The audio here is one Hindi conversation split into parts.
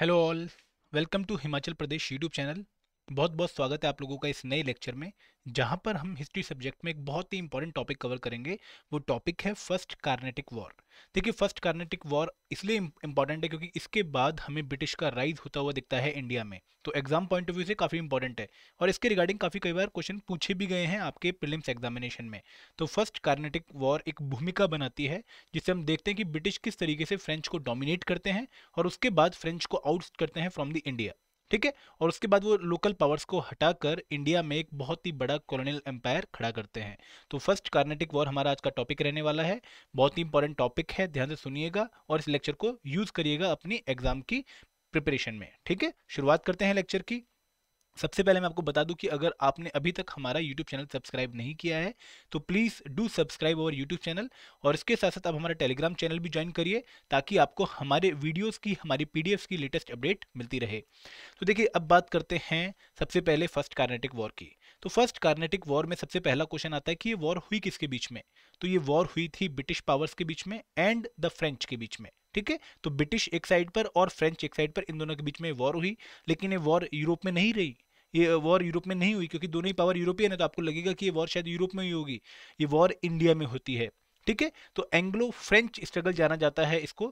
hello all welcome to Himachal Pradesh YouTube channel बहुत बहुत स्वागत है आप लोगों का इस नए लेक्चर में जहां पर हम हिस्ट्री सब्जेक्ट में एक बहुत ही इंपॉर्टेंट टॉपिक कवर करेंगे वो टॉपिक है फर्स्ट कार्नेटिक वॉर देखिए फर्स्ट कार्नेटिक वॉर इसलिए इंपॉर्टेंट है क्योंकि इसके बाद हमें ब्रिटिश का राइज होता हुआ दिखता है इंडिया में तो एग्जाम पॉइंट ऑफ व्यू से काफ़ी इंपॉर्टेंट है और इसके रिगार्डिंग काफ़ी कई बार क्वेश्चन पूछे भी गए हैं आपके प्रिलिम्स एग्जामिनेशन में तो फर्स्ट कार्नेटिक वॉर एक भूमिका बनाती है जिससे हम देखते हैं कि ब्रिटिश किस तरीके से फ्रेंच को डोमिनेट करते हैं और उसके बाद फ्रेंच को आउट करते हैं फ्रॉम द इंडिया ठीक है और उसके बाद वो लोकल पावर्स को हटाकर इंडिया में एक बहुत ही बड़ा कॉलोनियल एम्पायर खड़ा करते हैं तो फर्स्ट कार्नेटिक वॉर हमारा आज का टॉपिक रहने वाला है बहुत ही इंपॉर्टेंट टॉपिक है ध्यान से सुनिएगा और इस लेक्चर को यूज़ करिएगा अपनी एग्जाम की प्रिपरेशन में ठीक है शुरुआत करते हैं लेक्चर की सबसे पहले मैं आपको बता दूं कि अगर आपने अभी तक हमारा यूट्यूब चैनल सब्सक्राइब नहीं किया है तो please do subscribe our YouTube channel और इसके साथ साथ आप हमारा टेलीग्राम चैनल भी ज्वाइन करिए ताकि आपको हमारे वीडियोज़ की हमारी पी की लेटेस्ट अपडेट मिलती रहे तो देखिए अब बात करते हैं सबसे पहले फर्स्ट कार्नेटिक वॉर की तो फर्स्ट कार्नेटिक वॉर में सबसे पहला क्वेश्चन आता है कि ये वॉर हुई किसके बीच में तो ये वॉर हुई थी ब्रिटिश पावर्स के बीच में एंड द फ्रेंच के बीच में ठीक है तो ब्रिटिश एक साइड पर और फ्रेंच एक साइड पर इन दोनों के बीच में वॉर हुई लेकिन ये वॉर यूरोप में नहीं रही ये वॉर यूरोप में नहीं हुई क्योंकि दोनों ही पावर यूरोपियन है तो आपको लगेगा कि ये वॉर शायद यूरोप में ही होगी ये वॉर इंडिया में होती है ठीक है तो एंग्लो फ्रेंच स्ट्रगल जाना जाता है इसको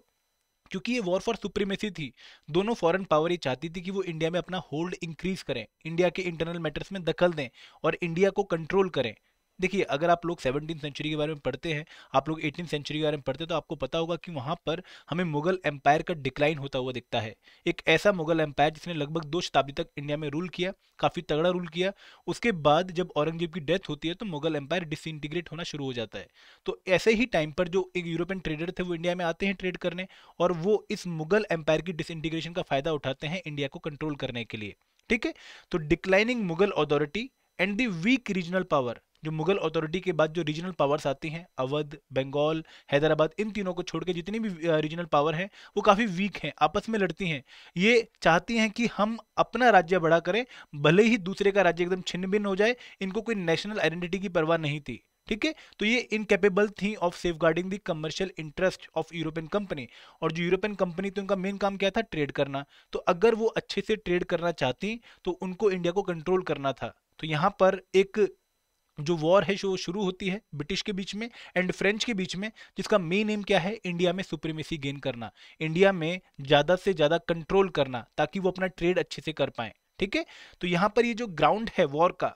क्योंकि ये वॉर फॉर सुप्रीमेसी थी दोनों फॉरेन पावर ये चाहती थी कि वो इंडिया में अपना होल्ड इंक्रीज करें इंडिया के इंटरनल मैटर्स में दखल दें और इंडिया को कंट्रोल करें देखिए अगर आप लोग सेवनटीन सेंचुरी के बारे में पढ़ते हैं आप लोग एटीन सेंचुरी के बारे में पढ़ते हैं तो आपको पता होगा कि वहाँ पर हमें मुगल एम्पायर का डिक्लाइन होता हुआ दिखता है एक ऐसा मुगल एम्पायर जिसने लगभग दो शताब्दी तक इंडिया में रूल किया काफ़ी तगड़ा रूल किया उसके बाद जब औरंगजेब की डेथ होती है तो मुगल एम्पायर डिसइंटीग्रेट होना शुरू हो जाता है तो ऐसे ही टाइम पर जो एक यूरोपियन ट्रेडर थे वो इंडिया में आते हैं ट्रेड करने और वो इस मुगल एम्पायर की डिसइंटीग्रेशन का फ़ायदा उठाते हैं इंडिया को कंट्रोल करने के लिए ठीक है तो declining Mughal authority and the weak regional power जो मुगल अथॉरिटी के बाद जो रीजनल पावर्स आती हैं अवध बंगाल हैदराबाद इन तीनों को छोड़ के जितनी भी रीजनल पावर हैं वो काफ़ी वीक हैं आपस में लड़ती हैं ये चाहती हैं कि हम अपना राज्य बड़ा करें भले ही दूसरे का राज्य एकदम छिन्न भिन्न हो जाए इनको कोई नेशनल आइडेंटिटी की परवाह नहीं थी ठीक है तो ये इनकेपेबल थी of safeguarding the commercial interest of European company और जो यूरोपियन कंपनी थी उनका मेन काम क्या था ट्रेड करना तो अगर वो अच्छे से ट्रेड करना चाहती तो उनको इंडिया को कंट्रोल करना था तो यहाँ पर एक जो वॉर है जो शुरू होती है ब्रिटिश के बीच में एंड फ्रेंच के बीच में जिसका मेन एम क्या है इंडिया में सुप्रीमेसी गेन करना इंडिया में ज़्यादा से ज़्यादा कंट्रोल करना ताकि वो अपना ट्रेड अच्छे से कर पाए ठीक है तो यहाँ पर ये जो ग्राउंड है वॉर का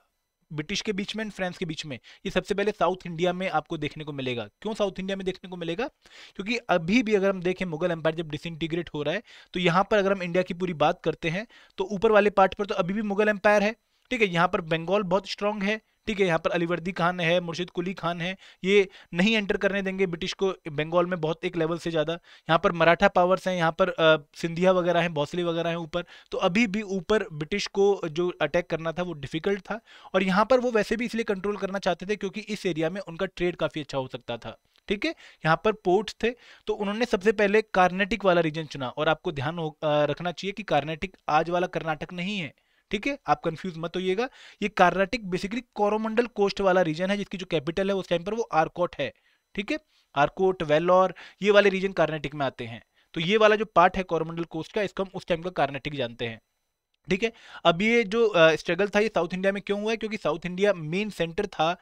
ब्रिटिश के बीच में एंड फ्रांस के बीच में ये सबसे पहले साउथ इंडिया में आपको देखने को मिलेगा क्यों साउथ इंडिया में देखने को मिलेगा क्योंकि अभी भी अगर हम देखें मुगल एम्पायर जब डिसइंटीग्रेट हो रहा है तो यहाँ पर अगर हम इंडिया की पूरी बात करते हैं तो ऊपर वाले पार्ट पर तो अभी भी मुगल एम्पायर है ठीक है यहाँ पर बंगाल बहुत स्ट्रांग है ठीक है यहाँ पर अलीवर्दी खान है मुर्शिद कुली खान है ये नहीं एंटर करने देंगे ब्रिटिश को बंगाल में बहुत एक लेवल से ज़्यादा यहाँ पर मराठा पावर्स हैं यहाँ पर सिंधिया वगैरह हैं भोसले वगैरह हैं ऊपर तो अभी भी ऊपर ब्रिटिश को जो अटैक करना था वो डिफिकल्ट था और यहाँ पर वो वैसे भी इसलिए कंट्रोल करना चाहते थे क्योंकि इस एरिया में उनका ट्रेड काफ़ी अच्छा हो सकता था ठीक है यहाँ पर पोर्ट्स थे तो उन्होंने सबसे पहले कार्नेटिक वाला रीजन चुना और आपको ध्यान रखना चाहिए कि कार्नेटिक आज वाला कर्नाटक नहीं है ठीक है आप कंफ्यूज मत होइएगा ये कार्नाटिक बेसिकली कोरोमंडल कोस्ट वाला रीजन है जिसकी जो कैपिटल है उस टाइम पर वो आरकोट है ठीक है आरकोट वेलोर ये वाले रीजन कार्नाटिक में आते हैं तो ये वाला जो पार्ट है कोरोमंडल कोस्ट का इसको हम उस टाइम का कार्नाटिक जानते हैं ठीक है अब ये जो स्ट्रगल था ये साउथ इंडिया में क्यों हुआ है क्योंकि साउथ इंडिया मेन सेंटर था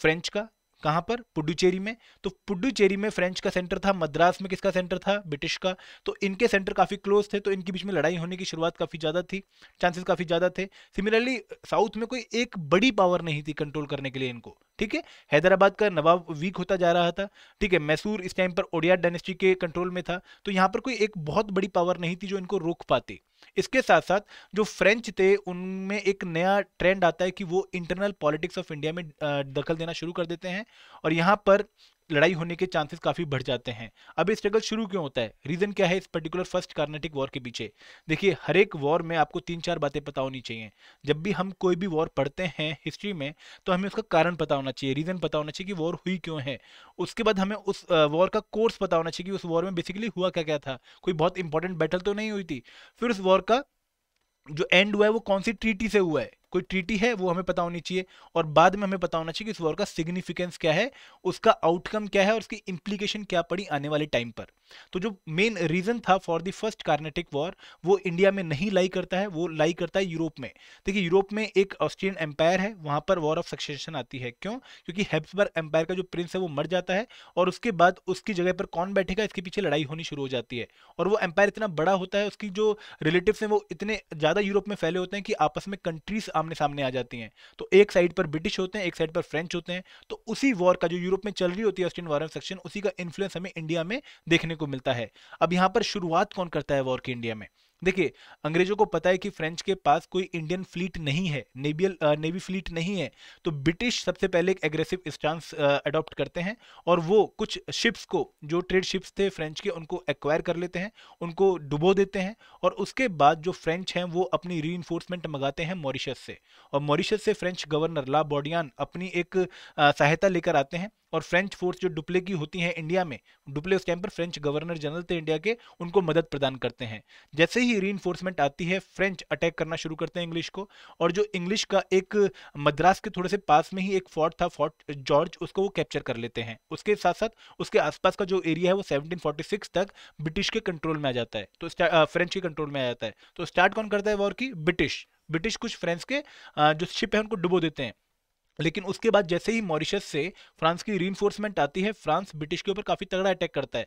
फ्रेंच का कहां पर पुडुचेरी में तो पुडुचेरी में फ्रेंच का सेंटर था मद्रास में किसका सेंटर था ब्रिटिश का तो इनके सेंटर काफ़ी क्लोज थे तो इनके बीच में लड़ाई होने की शुरुआत काफ़ी ज़्यादा थी चांसेस काफ़ी ज़्यादा थे सिमिलरली साउथ में कोई एक बड़ी पावर नहीं थी कंट्रोल करने के लिए इनको ठीक है हैदराबाद का नवाब वीक होता जा रहा था ठीक है मैसूर इस टाइम पर ओडिया डायनेस्टी के कंट्रोल में था तो यहाँ पर कोई एक बहुत बड़ी पावर नहीं थी जो इनको रोक पाती इसके साथ साथ जो फ्रेंच थे उनमें एक नया ट्रेंड आता है कि वो इंटरनल पॉलिटिक्स ऑफ इंडिया में दखल देना शुरू कर देते हैं और यहाँ पर लड़ाई होने के चांसेस काफी बढ़ जाते हैं अब ये स्ट्रगल शुरू क्यों होता है रीजन क्या है इस पर्टिकुलर फर्स्ट कार्नेटिक वॉर के पीछे देखिए हर एक वॉर में आपको तीन चार बातें पता होनी चाहिए जब भी हम कोई भी वॉर पढ़ते हैं हिस्ट्री में तो हमें उसका कारण पता होना चाहिए रीजन पता होना चाहिए कि वॉर हुई क्यों है उसके बाद हमें उस वॉर का कोर्स पता होना चाहिए कि उस वॉर में बेसिकली हुआ क्या क्या था कोई बहुत इंपॉर्टेंट बैटल तो नहीं हुई थी फिर उस वॉर का जो एंड हुआ है वो कौन सी ट्रीटी से हुआ है कोई ट्रीटी है वो हमें पता होनी चाहिए और बाद में हमें पता होना चाहिए कि इस वॉर का सिग्निफिकेंस क्या है उसका आउटकम क्या है और उसकी इम्प्लीकेशन क्या पड़ी आने वाले टाइम पर तो जो मेन रीजन था for the first Carnatic war वो इंडिया में नहीं लाई करता है वो लाई करता है यूरोप में देखिए यूरोप में एक ऑस्ट्रियन एम्पायर है वहां पर वॉर ऑफ सक्सेशन आती है क्यों क्योंकि हेब्सबर्ग एम्पायर का जो प्रिंस है वो मर जाता है और उसके बाद उसकी जगह पर कौन बैठेगा इसके पीछे लड़ाई होनी शुरू हो जाती है और वो एम्पायर इतना बड़ा होता है उसकी जो रिलेटिव है वो इतने ज्यादा यूरोप में फैले होते हैं कि आपस में कंट्रीज आमने सामने आ जाती हैं तो एक साइड पर ब्रिटिश होते हैं एक साइड पर फ्रेंच होते हैं तो उसी वॉर का जो यूरोप में चल रही होती है ऑस्ट्रियन वॉर ऑफ सक्सेशन उसी का इन्फ्लुएंस हमें इंडिया में देखने को मिलता है अब यहाँ पर शुरुआत कौन करता है वॉर की इंडिया में देखिए अंग्रेजों को पता है कि फ्रेंच के पास कोई इंडियन फ्लीट नहीं है नेवियल नेवी फ्लीट नहीं है तो ब्रिटिश सबसे पहले एक एग्रेसिव स्टांस अडॉप्ट करते हैं और वो कुछ शिप्स को जो ट्रेड शिप्स थे फ्रेंच के उनको एक्वायर कर लेते हैं उनको डुबो देते हैं और उसके बाद जो फ्रेंच हैं वो अपनी री मंगाते हैं मॉरिशस से और मॉरिशस से फ्रेंच गवर्नर ला बॉडियान अपनी एक सहायता लेकर आते हैं और फ्रेंच फोर्स जो डुप्ले की होती है इंडिया में डुप्ले उस टाइम पर फ्रेंच गवर्नर जनरल थे इंडिया के उनको मदद प्रदान करते हैं जैसे ही ही री आती है फ्रेंच अटैक करना शुरू करते हैं इंग्लिश को और जो इंग्लिश का एक मद्रास के थोड़े से पास में ही एक फोर्ट था फोर्ट जॉर्ज उसको वो कैप्चर कर लेते हैं उसके साथ साथ उसके आसपास का जो एरिया है वो 1746 तक ब्रिटिश के कंट्रोल में आ जाता है तो फ्रेंच के कंट्रोल में आ जाता है तो स्टार्ट कौन करता है वॉर की ब्रिटिश ब्रिटिश कुछ फ्रेंच के जो शिप है उनको डुबो देते हैं लेकिन उसके बाद जैसे ही मॉरिशस से फ्रांस की री आती है फ्रांस ब्रिटिश के ऊपर काफ़ी तगड़ा अटैक करता है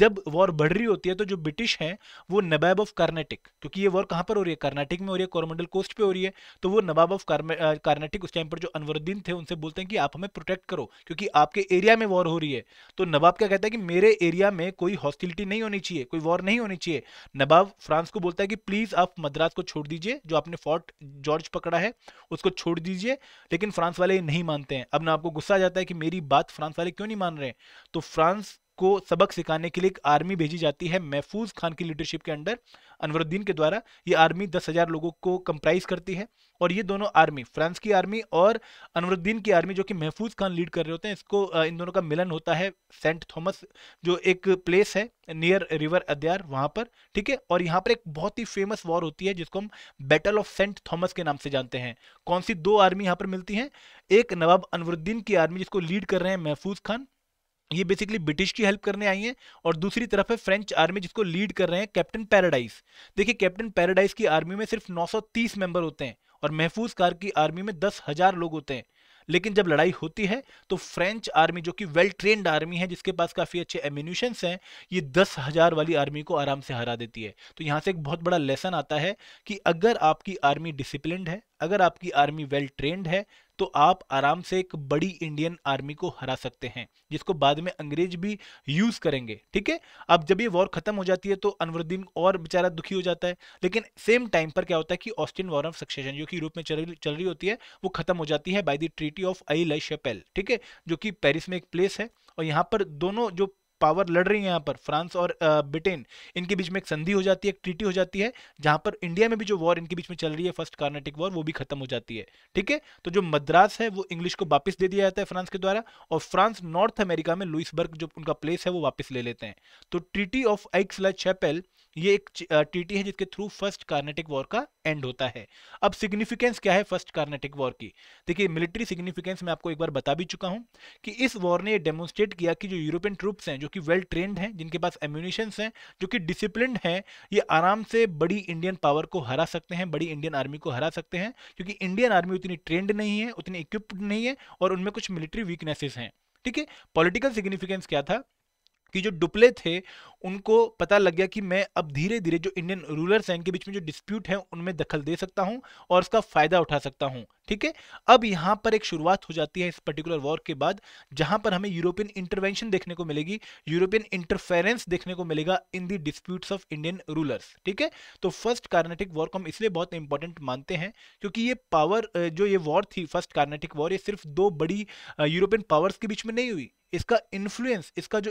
जब वॉर बढ़ रही होती है तो जो ब्रिटिश हैं वो नबैब ऑफ कर्नाटिक क्योंकि ये वॉर कहाँ पर हो रही है कर्नाटिक में हो रही है कोरमंडल कोस्ट पे हो रही है तो वो नबाब ऑफ कर्नाटिक उस टाइम पर जो अनवरुद्दीन थे उनसे बोलते हैं कि आप हमें प्रोटेक्ट करो क्योंकि आपके एरिया में वॉर हो रही है तो नबाब क्या कहता है कि मेरे एरिया में कोई हॉस्टिलिटी नहीं होनी चाहिए कोई वॉर नहीं होनी चाहिए नबाब फ्रांस को बोलता है कि प्लीज़ आप मद्रास को छोड़ दीजिए जो आपने फोर्ट जॉर्ज पकड़ा है उसको छोड़ दीजिए लेकिन फ्रांस वाले वाले नहीं मानते हैं अब ना आपको गुस्सा आ जाता है कि मेरी बात फ्रांस वाले क्यों नहीं मान रहे हैं तो फ्रांस को सबक सिखाने के लिए एक आर्मी भेजी जाती है महफूज खान की लीडरशिप के अंडर अनवरुद्दीन के द्वारा ये आर्मी दस हज़ार लोगों को कंप्राइज करती है और ये दोनों आर्मी फ्रांस की आर्मी और अनवरुद्दीन की आर्मी जो कि महफूज खान लीड कर रहे होते हैं इसको इन दोनों का मिलन होता है सेंट थॉमस जो एक प्लेस है नियर रिवर अद्यार वहां पर ठीक है और यहाँ पर एक बहुत ही फेमस वॉर होती है जिसको हम बैटल ऑफ सेंट थॉमस के नाम से जानते हैं कौन सी दो आर्मी यहाँ पर मिलती है एक नवाब अनवरुद्दीन की आर्मी जिसको लीड कर रहे हैं महफूज खान ये बेसिकली ब्रिटिश की हेल्प करने आई हैं और दूसरी तरफ है फ्रेंच आर्मी जिसको लीड कर रहे हैं कैप्टन पैराडाइज देखिए कैप्टन पैराडाइज की आर्मी में सिर्फ 930 मेंबर होते हैं और महफूज कार की आर्मी में दस हजार लोग होते हैं लेकिन जब लड़ाई होती है तो फ्रेंच आर्मी जो कि वेल ट्रेन्ड आर्मी है जिसके पास काफ़ी अच्छे एम्यूनिशन हैं ये दस हज़ार वाली आर्मी को आराम से हरा देती है तो यहां से एक बहुत बड़ा लेसन आता है कि अगर आपकी आर्मी डिसिप्लिन है अगर आपकी आर्मी वेल ट्रेन्ड है तो आप आराम से एक बड़ी इंडियन आर्मी को हरा सकते हैं जिसको बाद में अंग्रेज भी यूज करेंगे ठीक है अब जब ये वॉर खत्म हो जाती है तो अनवरुद्दीन और बेचारा दुखी हो जाता है लेकिन सेम टाइम पर क्या होता है कि ऑस्टिन वॉर ऑफ सक्सेशन जो कि यूरोप में चल चल रही होती है वो खत्म हो जाती है बाई द ट्रीटी ऑफ आई लेपेल ठीक है जो कि पेरिस में एक प्लेस है और यहाँ पर दोनों जो पावर लड़ रही है यहाँ पर फ्रांस और ब्रिटेन इनके बीच में एक संधि हो जाती है एक ट्रीटी हो जाती है जहां पर इंडिया में भी जो वॉर इनके बीच में चल रही है फर्स्ट कार्नेटिक वॉर वो भी खत्म हो जाती है ठीक है तो जो मद्रास है वो इंग्लिश को वापस दे दिया जाता है फ्रांस के द्वारा और फ्रांस नॉर्थ अमेरिका में लुइसबर्ग जो उनका प्लेस है वो वापस ले लेते हैं तो ट्रीटी ऑफ आइक्सला चैपेल ये एक ट्रीटी है जिसके थ्रू फर्स्ट कार्नेटिक वॉर का एंड होता है अब सिग्निफिकेंस क्या है फर्स्ट कार्नेटिक वॉर की देखिए मिलिट्री सिग्निफिकेंस मैं आपको एक बार बता भी चुका हूं कि इस वॉर ने डेमोन्स्ट्रेट किया कि जो यूरोपियन ट्रूप्स हैं जो कि वेल ट्रेंड हैं जिनके पास एम्यूनिशंस हैं जो कि डिसिप्लिन हैं ये आराम से बड़ी इंडियन पावर को हरा सकते हैं बड़ी इंडियन आर्मी को हरा सकते हैं क्योंकि इंडियन आर्मी उतनी ट्रेंड नहीं है उतनी इक्विप्ड नहीं है और उनमें कुछ मिलिट्री वीकनेसेस हैं ठीक है पॉलिटिकल सिग्निफिकेंस क्या था कि जो डुप्ले थे उनको पता लग गया कि मैं अब धीरे धीरे जो इंडियन रूलर्स हैं इनके बीच में जो डिस्प्यूट है उनमें दखल दे सकता हूं और उसका फ़ायदा उठा सकता हूं ठीक है अब यहां पर एक शुरुआत हो जाती है इस पर्टिकुलर वॉर के बाद जहां पर हमें यूरोपियन इंटरवेंशन देखने को मिलेगी यूरोपियन इंटरफेरेंस देखने को मिलेगा in the disputes of Indian rulers ठीक है तो फर्स्ट कार्नेटिक वॉर को हम इसलिए बहुत इंपॉर्टेंट मानते हैं क्योंकि ये पावर जो ये वॉर थी फर्स्ट कार्नेटिक वॉर ये सिर्फ दो बड़ी यूरोपियन पावर्स के बीच में नहीं हुई इसका इन्फ्लुएंस इसका जो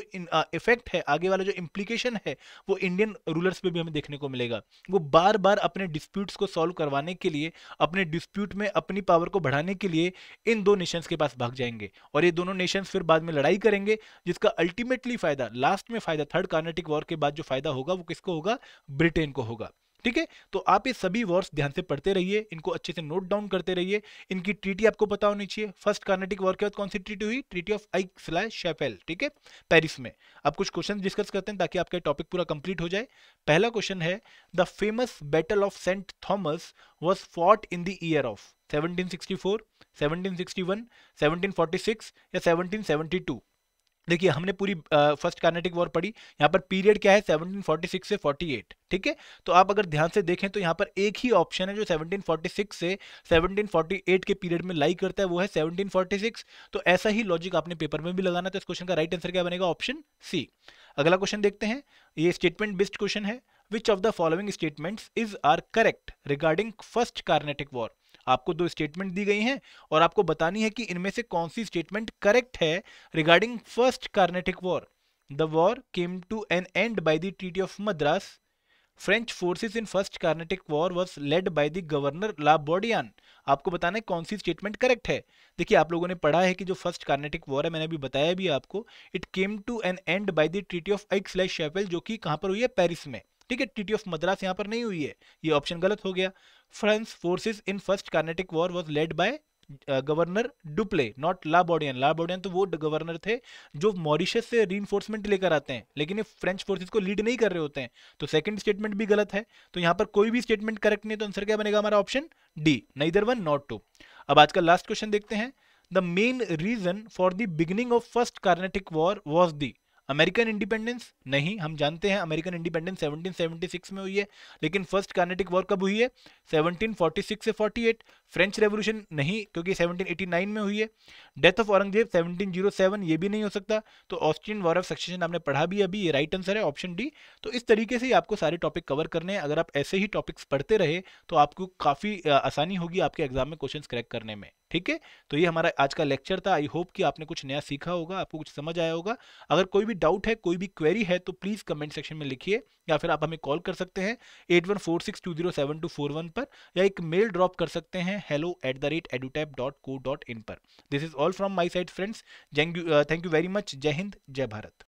इफेक्ट है आगे वाला जो इम्प्लीकेशन है वो इंडियन रूलर्स पे भी हमें देखने को मिलेगा वो बार बार अपने डिस्प्यूट्स को सॉल्व करवाने के लिए अपने डिस्प्यूट में अपनी पावर को बढ़ाने के लिए इन दो नेशंस के पास भाग जाएंगे और ये दोनों नेशंस फिर बाद में लड़ाई करेंगे जिसका अल्टीमेटली फायदा लास्ट में फायदा थर्ड कार्नेटिक वॉर के बाद जो फायदा होगा वो किसको होगा ब्रिटेन को होगा ठीक है तो आप ये सभी वर्ड्स ध्यान से पढ़ते रहिए इनको अच्छे से नोट डाउन करते रहिए इनकी ट्रीटी आपको पता होनी चाहिए फर्स्ट कार्नेटिक वॉर के बाद कौन सी ट्रीटी हुई ट्रीटी ऑफ आइक स्लैश ठीक है पेरिस में आप कुछ क्वेश्चन डिस्कस करते हैं ताकि आपका टॉपिक पूरा कंप्लीट हो जाए पहला क्वेश्चन है the famous battle of Saint Thomas was fought in the year of seventeen 1761, 1746 या 1772 देखिए हमने पूरी फर्स्ट कार्नेटिक वॉर पढ़ी यहाँ पर पीरियड क्या है 1746 से 48 ठीक है तो आप अगर ध्यान से देखें तो यहाँ पर एक ही ऑप्शन है जो 1746 से 1748 के पीरियड में लाई करता है वो है 1746 तो ऐसा ही लॉजिक आपने पेपर में भी लगाना तो इस क्वेश्चन का राइट आंसर क्या बनेगा ऑप्शन सी अगला क्वेश्चन देखते हैं ये स्टेटमेंट बेस्ड क्वेश्चन है which of the following statements is are correct regarding first Carnatic war आपको दो स्टेटमेंट दी गई हैं और आपको बतानी है कि इनमें से कौन सी स्टेटमेंट करेक्ट है regarding first Carnatic war the war came to an end by the treaty of Madras French forces in first Carnatic war was led by the governor La Labourdonnais आपको बताना है कौन सी स्टेटमेंट करेक्ट है देखिए आप लोगों ने पढ़ा है कि जो फर्स्ट कार्नेटिक वॉर है मैंने अभी बताया भी आपको it came to an end by the treaty of Aix la Chapelle जो कि कहां पर हुई है पेरिस में ठीक है टीटी ऑफ मद्रास यहाँ पर नहीं हुई है ये ऑप्शन गलत हो गया French forces in first Carnatic war was led by governor Dupleix not Labourdonnais Labourdonnais तो वो गवर्नर थे जो मॉरिशस से री लेकर आते हैं लेकिन ये फ्रेंच फोर्सेस को लीड नहीं कर रहे होते हैं तो सेकंड स्टेटमेंट भी गलत है तो यहां पर कोई भी स्टेटमेंट करेक्ट नहीं है तो आंसर क्या बनेगा हमारा option D neither one not two अब आज का लास्ट क्वेश्चन देखते हैं the main reason for the beginning of first Carnatic war was the American independence नहीं हम जानते हैं अमेरिकन इंडिपेंडेंस 1776 में हुई है लेकिन फर्स्ट कार्नेटिक वॉर कब हुई है 1746 से 48 फ्रेंच रेवोल्यूशन नहीं क्योंकि 1789 में हुई है डेथ ऑफ औरंगजेब 1707 ये भी नहीं हो सकता तो ऑस्ट्रियन वॉर ऑफ सक्सेशन आपने पढ़ा भी अभी ये राइट आंसर है ऑप्शन डी तो इस तरीके से ही आपको सारे टॉपिक कवर करने हैं अगर आप ऐसे ही टॉपिक्स पढ़ते रहे तो आपको काफ़ी आसानी होगी आपके एग्जाम में क्वेश्चन क्रैक करने में ठीक है तो ये हमारा आज का लेक्चर था आई होप कि आपने कुछ नया सीखा होगा आपको कुछ समझ आया होगा अगर कोई भी डाउट है कोई भी क्वेरी है तो प्लीज़ कमेंट सेक्शन में लिखिए या फिर आप हमें कॉल कर सकते हैं eight one four six two zero seven two four one पर या एक मेल ड्रॉप कर सकते हैं hello at the rate edotap dot co dot in पर this is all from my side friends thank you very much जय हिंद जय भारत